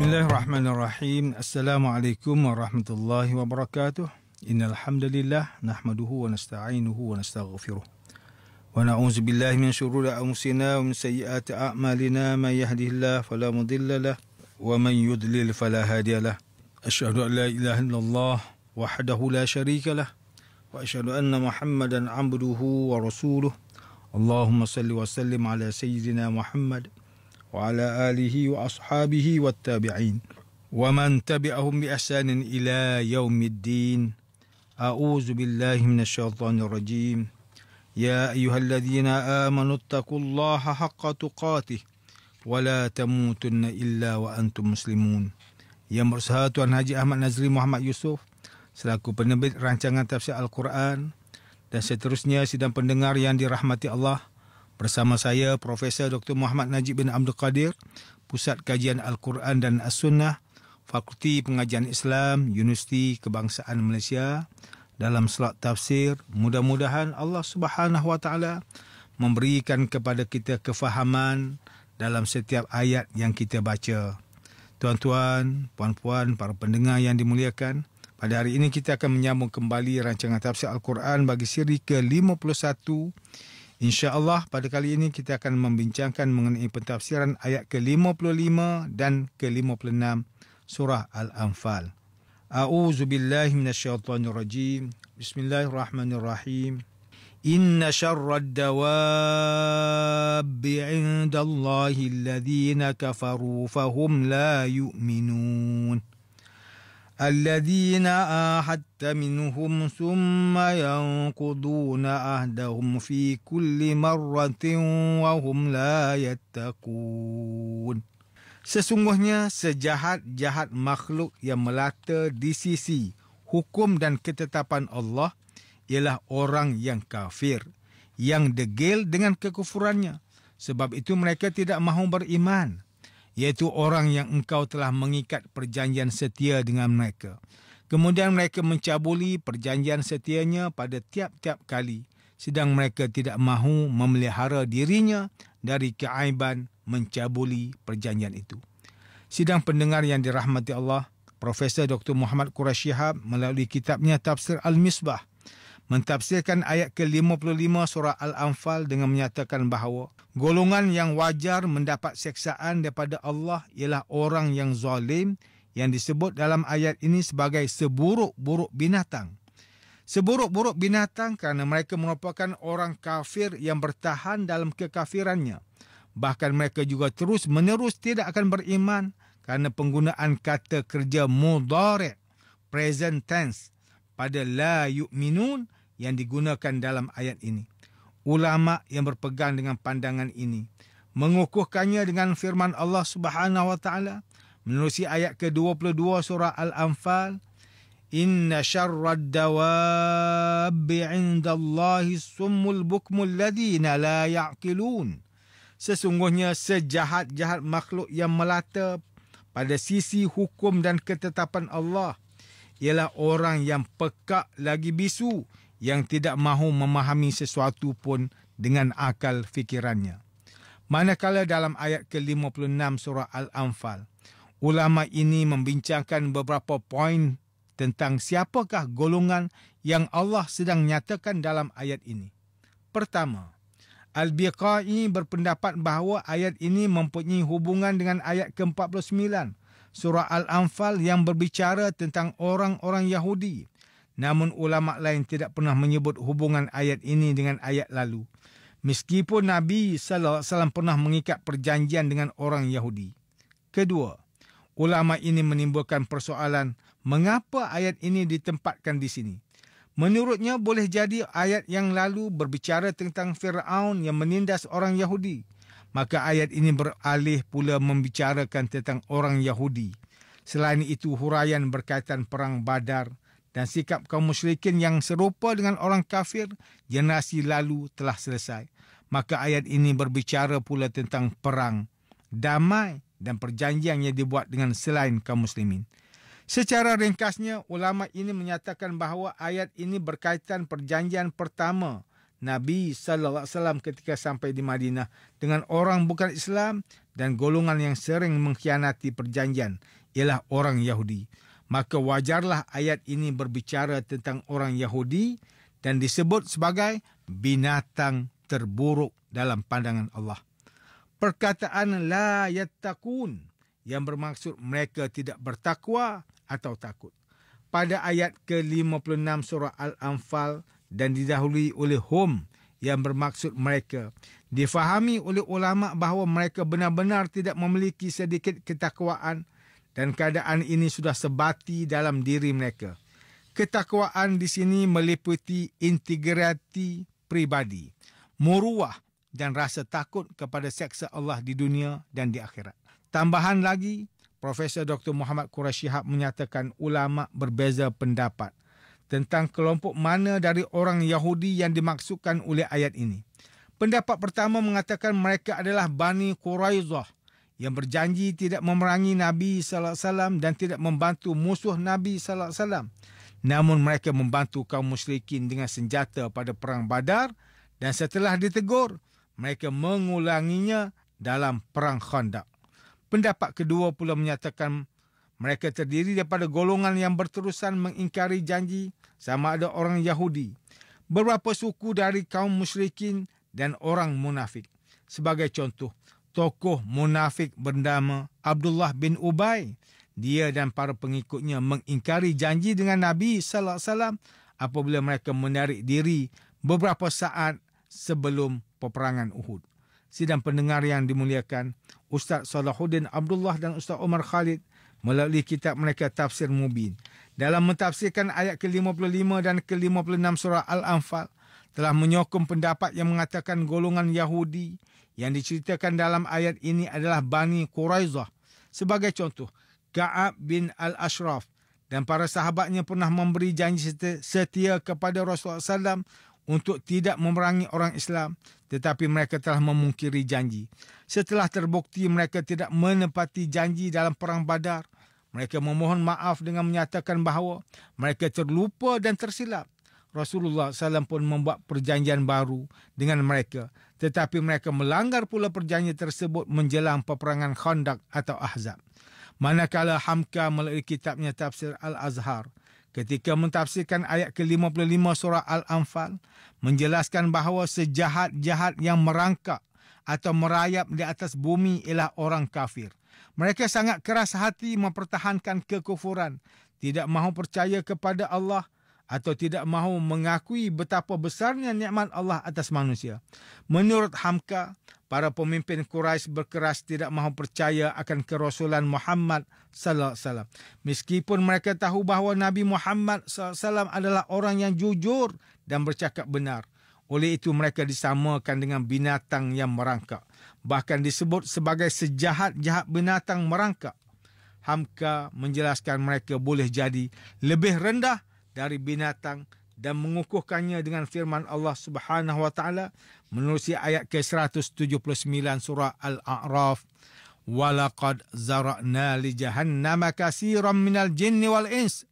بسم الله الرحمن الرحيم السلام عليكم ورحمة الله وبركاته إن الحمد لله نحمده ونستعينه ونستغفره ونعوذ بالله من شرور أنفسنا ومن سيئات أعمالنا من يهده الله فلا مضل له ومن يضلل فلا هادي له أشهد أن لا إله إلا الله وحده لا شريك له وأشهد أن محمدا عبده ورسوله اللهم صل وسلم على سيدنا محمد وعلى آله وأصحابه والتابعين ومن تبعهم بإحسان إلى يوم الدين أعوذ بالله من الشيطان الرجيم يا أيها الذين آمنوا اتقوا الله حق تقاته ولا تموتن إلا وأنتم مسلمون يا مرسها تuan Haji Ahmad Nazri Muhammad Yusuf selaku penerbit rancangan tafsir Al-Quran dan seterusnya sidang pendengar yang dirahmati Allah Bersama saya Profesor Dr. Muhammad Najib bin Abdul Qadir, Pusat Kajian Al-Quran dan As-Sunnah, Fakulti Pengajian Islam, Universiti Kebangsaan Malaysia dalam slot tafsir. Mudah-mudahan Allah Subhanahu Wa Taala memberikan kepada kita kefahaman dalam setiap ayat yang kita baca. Tuan-tuan, puan-puan, para pendengar yang dimuliakan, pada hari ini kita akan menyambung kembali rancangan tafsir Al-Quran bagi siri ke-51 InsyaAllah pada kali ini kita akan membincangkan mengenai pentafsiran ayat ke-55 dan ke-56 surah Al-Anfal. A'udzu billahi minasyaitonir rajim. Bismillahirrahmanirrahim. Inna syarrad dawabbi 'inda Allahi alladhina kafaru fahum la yu'minun. الذين آهدت منهم ثم ينقضون عهدهم في كل مرة وهم لا يتقون Sesungguhnya sejahat-jahat makhluk yang melata di sisi hukum dan ketetapan Allah ialah orang yang kafir, yang degil dengan kekufurannya. Sebab itu mereka tidak mahu beriman iaitu orang yang engkau telah mengikat perjanjian setia dengan mereka. Kemudian mereka mencabuli perjanjian setianya pada tiap-tiap kali sedang mereka tidak mahu memelihara dirinya dari keaiban mencabuli perjanjian itu. Sidang pendengar yang dirahmati Allah, Profesor Dr. Muhammad Quraish melalui kitabnya Tafsir Al-Misbah mentafsirkan ayat ke-55 surah Al-Anfal dengan menyatakan bahawa golongan yang wajar mendapat seksaan daripada Allah ialah orang yang zalim yang disebut dalam ayat ini sebagai seburuk-buruk binatang. Seburuk-buruk binatang kerana mereka merupakan orang kafir yang bertahan dalam kekafirannya. Bahkan mereka juga terus-menerus tidak akan beriman kerana penggunaan kata kerja mudarek, present tense, pada la yu'minun yang digunakan dalam ayat ini. Ulama yang berpegang dengan pandangan ini mengukuhkannya dengan firman Allah Subhanahu wa taala menerusi ayat ke-22 surah Al-Anfal Inna syarrad dawab Allahi summul bukmul ladina la ya'qilun Sesungguhnya sejahat-jahat makhluk yang melata pada sisi hukum dan ketetapan Allah ialah orang yang pekak lagi bisu yang tidak mahu memahami sesuatu pun dengan akal fikirannya. Manakala dalam ayat ke-56 surah Al-Anfal, ulama ini membincangkan beberapa poin tentang siapakah golongan yang Allah sedang nyatakan dalam ayat ini. Pertama, Al-Biqai berpendapat bahawa ayat ini mempunyai hubungan dengan ayat ke-49 surah Al-Anfal yang berbicara tentang orang-orang Yahudi. Namun ulama lain tidak pernah menyebut hubungan ayat ini dengan ayat lalu. Meskipun Nabi sallallahu alaihi wasallam pernah mengikat perjanjian dengan orang Yahudi. Kedua, ulama ini menimbulkan persoalan mengapa ayat ini ditempatkan di sini. Menurutnya boleh jadi ayat yang lalu berbicara tentang Firaun yang menindas orang Yahudi. Maka ayat ini beralih pula membicarakan tentang orang Yahudi. Selain itu huraian berkaitan perang Badar dan sikap kaum musyrikin yang serupa dengan orang kafir generasi lalu telah selesai. Maka ayat ini berbicara pula tentang perang, damai dan perjanjian yang dibuat dengan selain kaum muslimin. Secara ringkasnya, ulama ini menyatakan bahawa ayat ini berkaitan perjanjian pertama Nabi sallallahu alaihi wasallam ketika sampai di Madinah dengan orang bukan Islam dan golongan yang sering mengkhianati perjanjian ialah orang Yahudi maka wajarlah ayat ini berbicara tentang orang Yahudi dan disebut sebagai binatang terburuk dalam pandangan Allah. Perkataan la yattaqun yang bermaksud mereka tidak bertakwa atau takut. Pada ayat ke-56 surah Al-Anfal dan didahului oleh hum yang bermaksud mereka difahami oleh ulama bahawa mereka benar-benar tidak memiliki sedikit ketakwaan dan keadaan ini sudah sebati dalam diri mereka. Ketakwaan di sini meliputi integriti pribadi, muruah dan rasa takut kepada seksa Allah di dunia dan di akhirat. Tambahan lagi, Profesor Dr. Muhammad Qurashihab menyatakan ulama berbeza pendapat tentang kelompok mana dari orang Yahudi yang dimaksudkan oleh ayat ini. Pendapat pertama mengatakan mereka adalah Bani Quraizah yang berjanji tidak memerangi Nabi sallallahu alaihi wasallam dan tidak membantu musuh Nabi sallallahu alaihi wasallam. Namun mereka membantu kaum musyrikin dengan senjata pada perang Badar dan setelah ditegur, mereka mengulanginya dalam perang Khandaq. Pendapat kedua pula menyatakan mereka terdiri daripada golongan yang berterusan mengingkari janji sama ada orang Yahudi, beberapa suku dari kaum musyrikin dan orang munafik. Sebagai contoh, tokoh munafik bernama Abdullah bin Ubay. Dia dan para pengikutnya mengingkari janji dengan Nabi sallallahu alaihi wasallam apabila mereka menarik diri beberapa saat sebelum peperangan Uhud. Sidang pendengar yang dimuliakan, Ustaz Salahuddin Abdullah dan Ustaz Omar Khalid melalui kitab mereka Tafsir Mubin dalam mentafsirkan ayat ke-55 dan ke-56 surah Al-Anfal telah menyokong pendapat yang mengatakan golongan Yahudi yang diceritakan dalam ayat ini adalah Bani Quraizah. Sebagai contoh, Ka'ab bin Al-Ashraf dan para sahabatnya pernah memberi janji setia kepada Rasulullah SAW untuk tidak memerangi orang Islam tetapi mereka telah memungkiri janji. Setelah terbukti mereka tidak menepati janji dalam perang Badar, mereka memohon maaf dengan menyatakan bahawa mereka terlupa dan tersilap Rasulullah SAW pun membuat perjanjian baru dengan mereka. Tetapi mereka melanggar pula perjanjian tersebut menjelang peperangan Khandaq atau Ahzab. Manakala Hamka melalui kitabnya Tafsir Al-Azhar ketika mentafsirkan ayat ke-55 surah Al-Anfal menjelaskan bahawa sejahat-jahat yang merangkak atau merayap di atas bumi ialah orang kafir. Mereka sangat keras hati mempertahankan kekufuran, tidak mahu percaya kepada Allah, atau tidak mahu mengakui betapa besarnya nikmat Allah atas manusia. Menurut Hamka, para pemimpin Quraisy berkeras tidak mahu percaya akan kerasulan Muhammad sallallahu alaihi wasallam. Meskipun mereka tahu bahawa Nabi Muhammad sallallahu alaihi wasallam adalah orang yang jujur dan bercakap benar. Oleh itu mereka disamakan dengan binatang yang merangkak. Bahkan disebut sebagai sejahat-jahat binatang merangkak. Hamka menjelaskan mereka boleh jadi lebih rendah dari binatang dan mengukuhkannya dengan firman Allah Subhanahu wa taala menerusi ayat ke-179 surah Al-A'raf walaqad zara'na li jahannama katsiran minal jinni wal ins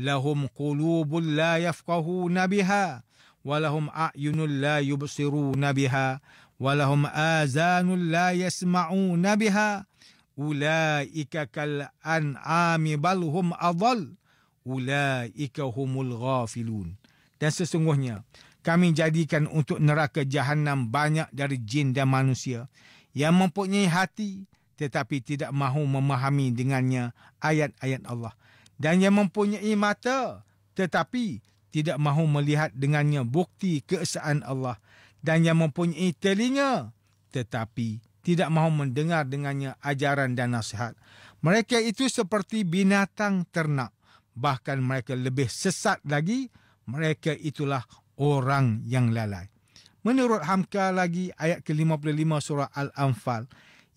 lahum qulubun la yafqahuna biha ولهم أعين لا يبصرون بها ولهم آذان لا يسمعون بها أولئك كالأنعام بل هم أضل ulaika humul ghafilun dan sesungguhnya kami jadikan untuk neraka jahanam banyak dari jin dan manusia yang mempunyai hati tetapi tidak mahu memahami dengannya ayat-ayat Allah dan yang mempunyai mata tetapi tidak mahu melihat dengannya bukti keesaan Allah dan yang mempunyai telinga tetapi tidak mahu mendengar dengannya ajaran dan nasihat. Mereka itu seperti binatang ternak bahkan mereka lebih sesat lagi, mereka itulah orang yang lalai. Menurut Hamka lagi ayat ke-55 surah Al-Anfal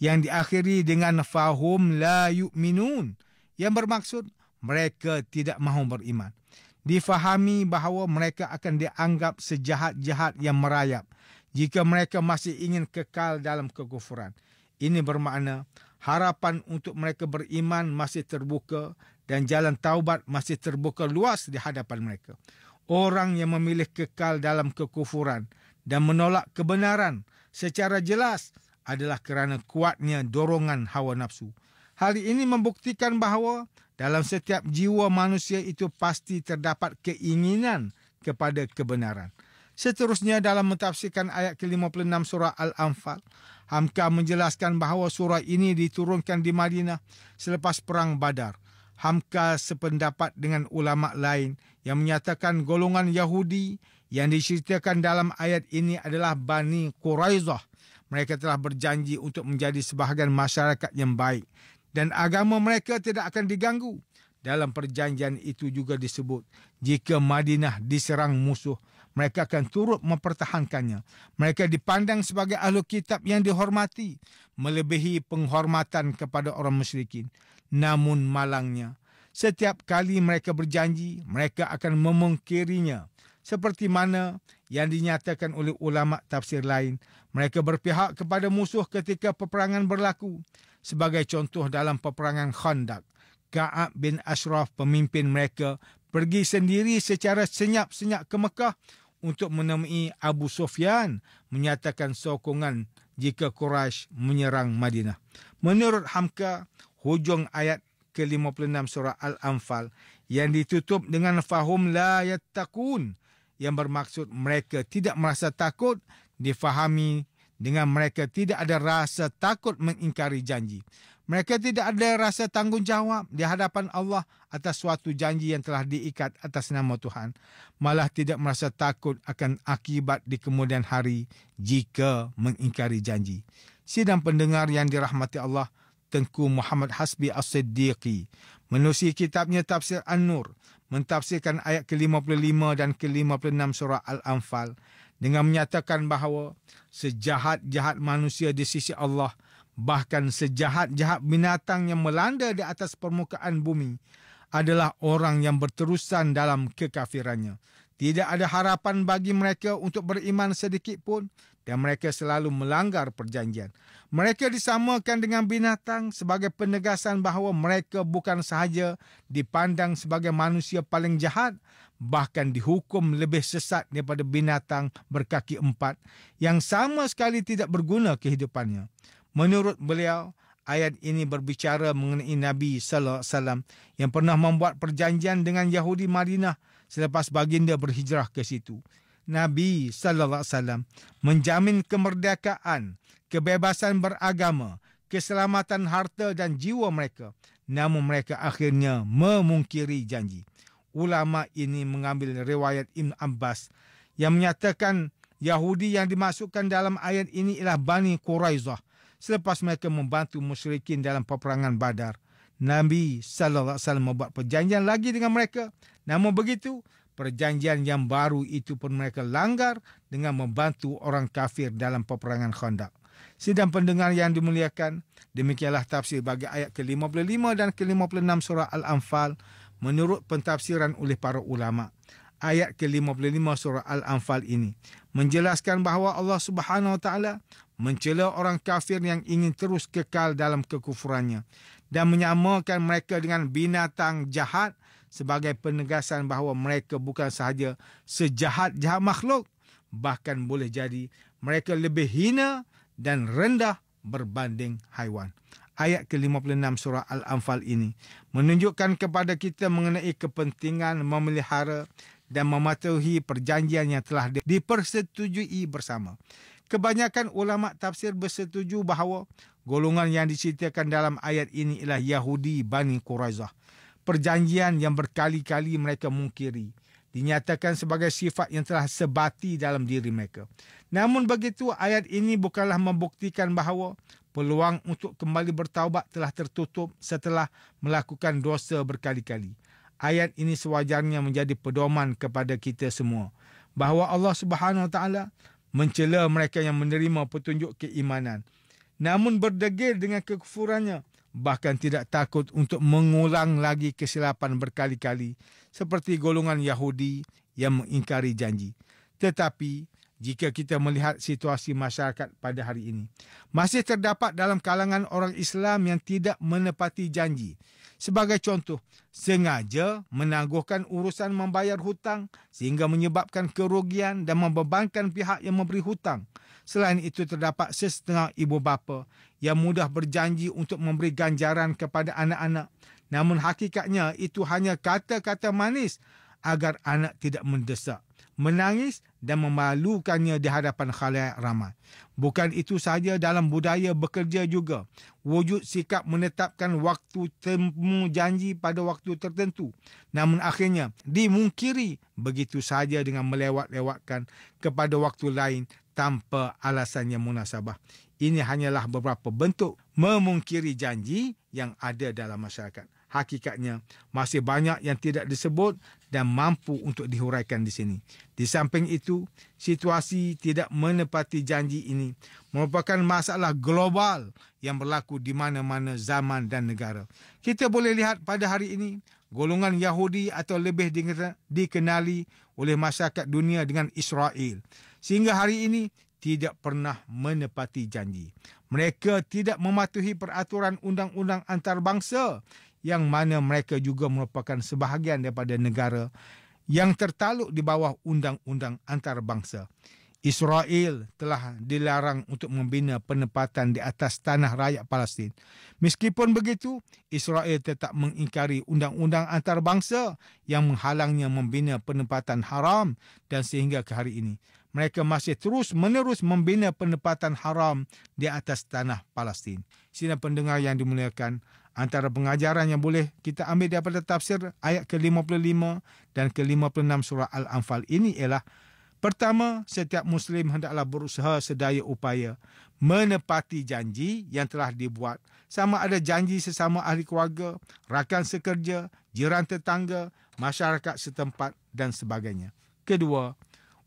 yang diakhiri dengan fahum la yu'minun yang bermaksud mereka tidak mahu beriman. Difahami bahawa mereka akan dianggap sejahat-jahat yang merayap jika mereka masih ingin kekal dalam kekufuran. Ini bermakna harapan untuk mereka beriman masih terbuka dan jalan taubat masih terbuka luas di hadapan mereka. Orang yang memilih kekal dalam kekufuran dan menolak kebenaran secara jelas adalah kerana kuatnya dorongan hawa nafsu. Hal ini membuktikan bahawa dalam setiap jiwa manusia itu pasti terdapat keinginan kepada kebenaran. Seterusnya dalam mentafsirkan ayat ke-56 surah Al-Anfal, Hamka menjelaskan bahawa surah ini diturunkan di Madinah selepas perang Badar. Hamka sependapat dengan ulama lain yang menyatakan golongan Yahudi yang diceritakan dalam ayat ini adalah Bani Quraizah. Mereka telah berjanji untuk menjadi sebahagian masyarakat yang baik dan agama mereka tidak akan diganggu. Dalam perjanjian itu juga disebut, jika Madinah diserang musuh, mereka akan turut mempertahankannya. Mereka dipandang sebagai ahli kitab yang dihormati, melebihi penghormatan kepada orang musyrikin namun malangnya. Setiap kali mereka berjanji, mereka akan memungkirinya. Seperti mana yang dinyatakan oleh ulama tafsir lain, mereka berpihak kepada musuh ketika peperangan berlaku. Sebagai contoh dalam peperangan Khandaq, Ka'ab bin Ashraf pemimpin mereka pergi sendiri secara senyap-senyap ke Mekah untuk menemui Abu Sufyan menyatakan sokongan jika Quraisy menyerang Madinah. Menurut Hamka, hujung ayat ke-56 surah Al-Anfal yang ditutup dengan fahum la yattaqun yang bermaksud mereka tidak merasa takut difahami dengan mereka tidak ada rasa takut mengingkari janji. Mereka tidak ada rasa tanggungjawab di hadapan Allah atas suatu janji yang telah diikat atas nama Tuhan. Malah tidak merasa takut akan akibat di kemudian hari jika mengingkari janji. Sidang pendengar yang dirahmati Allah Tengku Muhammad Hasbi As-Siddiqi menusi kitabnya Tafsir An-Nur mentafsirkan ayat ke-55 dan ke-56 surah Al-Anfal dengan menyatakan bahawa sejahat-jahat manusia di sisi Allah bahkan sejahat-jahat binatang yang melanda di atas permukaan bumi adalah orang yang berterusan dalam kekafirannya. Tidak ada harapan bagi mereka untuk beriman sedikitpun dan mereka selalu melanggar perjanjian. Mereka disamakan dengan binatang sebagai penegasan bahawa mereka bukan sahaja dipandang sebagai manusia paling jahat, bahkan dihukum lebih sesat daripada binatang berkaki empat yang sama sekali tidak berguna kehidupannya. Menurut beliau, ayat ini berbicara mengenai Nabi Sallallahu Alaihi Wasallam yang pernah membuat perjanjian dengan Yahudi Madinah selepas baginda berhijrah ke situ. Nabi sallallahu alaihi wasallam menjamin kemerdekaan, kebebasan beragama, keselamatan harta dan jiwa mereka. Namun mereka akhirnya memungkiri janji. Ulama ini mengambil riwayat Ibn Abbas yang menyatakan Yahudi yang dimasukkan dalam ayat ini ialah Bani Quraizah selepas mereka membantu musyrikin dalam peperangan Badar. Nabi sallallahu alaihi wasallam membuat perjanjian lagi dengan mereka. Namun begitu, perjanjian yang baru itu pun mereka langgar dengan membantu orang kafir dalam peperangan Khandaq. Sedang pendengar yang dimuliakan, demikianlah tafsir bagi ayat ke-55 dan ke-56 surah Al-Anfal menurut pentafsiran oleh para ulama. Ayat ke-55 surah Al-Anfal ini menjelaskan bahawa Allah Subhanahu Wa Taala mencela orang kafir yang ingin terus kekal dalam kekufurannya dan menyamakan mereka dengan binatang jahat sebagai penegasan bahawa mereka bukan sahaja sejahat-jahat makhluk, bahkan boleh jadi mereka lebih hina dan rendah berbanding haiwan. Ayat ke-56 surah Al-Anfal ini menunjukkan kepada kita mengenai kepentingan memelihara dan mematuhi perjanjian yang telah dipersetujui bersama. Kebanyakan ulama tafsir bersetuju bahawa golongan yang diceritakan dalam ayat ini ialah Yahudi Bani Quraizah perjanjian yang berkali-kali mereka mungkiri dinyatakan sebagai sifat yang telah sebati dalam diri mereka. Namun begitu ayat ini bukanlah membuktikan bahawa peluang untuk kembali bertaubat telah tertutup setelah melakukan dosa berkali-kali. Ayat ini sewajarnya menjadi pedoman kepada kita semua bahawa Allah Subhanahu Wa Taala mencela mereka yang menerima petunjuk keimanan namun berdegil dengan kekufurannya bahkan tidak takut untuk mengulang lagi kesilapan berkali-kali seperti golongan Yahudi yang mengingkari janji. Tetapi jika kita melihat situasi masyarakat pada hari ini, masih terdapat dalam kalangan orang Islam yang tidak menepati janji. Sebagai contoh, sengaja menangguhkan urusan membayar hutang sehingga menyebabkan kerugian dan membebankan pihak yang memberi hutang. Selain itu terdapat sesetengah ibu bapa yang mudah berjanji untuk memberi ganjaran kepada anak-anak. Namun hakikatnya itu hanya kata-kata manis agar anak tidak mendesak, menangis dan memalukannya di hadapan khalayak ramai. Bukan itu sahaja dalam budaya bekerja juga. Wujud sikap menetapkan waktu temu janji pada waktu tertentu. Namun akhirnya dimungkiri begitu saja dengan melewat-lewatkan kepada waktu lain tanpa alasan yang munasabah. Ini hanyalah beberapa bentuk memungkiri janji yang ada dalam masyarakat. Hakikatnya, masih banyak yang tidak disebut dan mampu untuk dihuraikan di sini. Di samping itu, situasi tidak menepati janji ini merupakan masalah global yang berlaku di mana-mana zaman dan negara. Kita boleh lihat pada hari ini, golongan Yahudi atau lebih dikenali oleh masyarakat dunia dengan Israel sehingga hari ini tidak pernah menepati janji. Mereka tidak mematuhi peraturan undang-undang antarabangsa yang mana mereka juga merupakan sebahagian daripada negara yang tertaluk di bawah undang-undang antarabangsa. Israel telah dilarang untuk membina penempatan di atas tanah rakyat Palestin. Meskipun begitu, Israel tetap mengingkari undang-undang antarabangsa yang menghalangnya membina penempatan haram dan sehingga ke hari ini mereka masih terus menerus membina penempatan haram di atas tanah Palestin. Sina pendengar yang dimuliakan, antara pengajaran yang boleh kita ambil daripada tafsir ayat ke-55 dan ke-56 surah Al-Anfal ini ialah Pertama, setiap Muslim hendaklah berusaha sedaya upaya menepati janji yang telah dibuat. Sama ada janji sesama ahli keluarga, rakan sekerja, jiran tetangga, masyarakat setempat dan sebagainya. Kedua,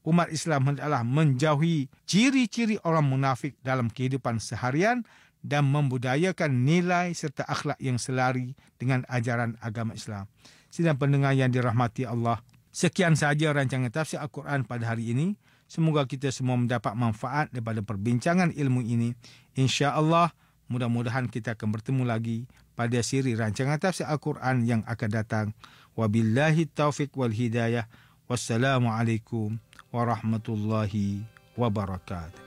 umat Islam hendaklah menjauhi ciri-ciri orang munafik dalam kehidupan seharian dan membudayakan nilai serta akhlak yang selari dengan ajaran agama Islam. Sidang pendengar yang dirahmati Allah, sekian sahaja rancangan tafsir Al-Quran pada hari ini. Semoga kita semua mendapat manfaat daripada perbincangan ilmu ini. Insya Allah mudah-mudahan kita akan bertemu lagi pada siri rancangan tafsir Al-Quran yang akan datang. Wabillahi taufik wal hidayah. Wassalamualaikum. ورحمة الله وبركاته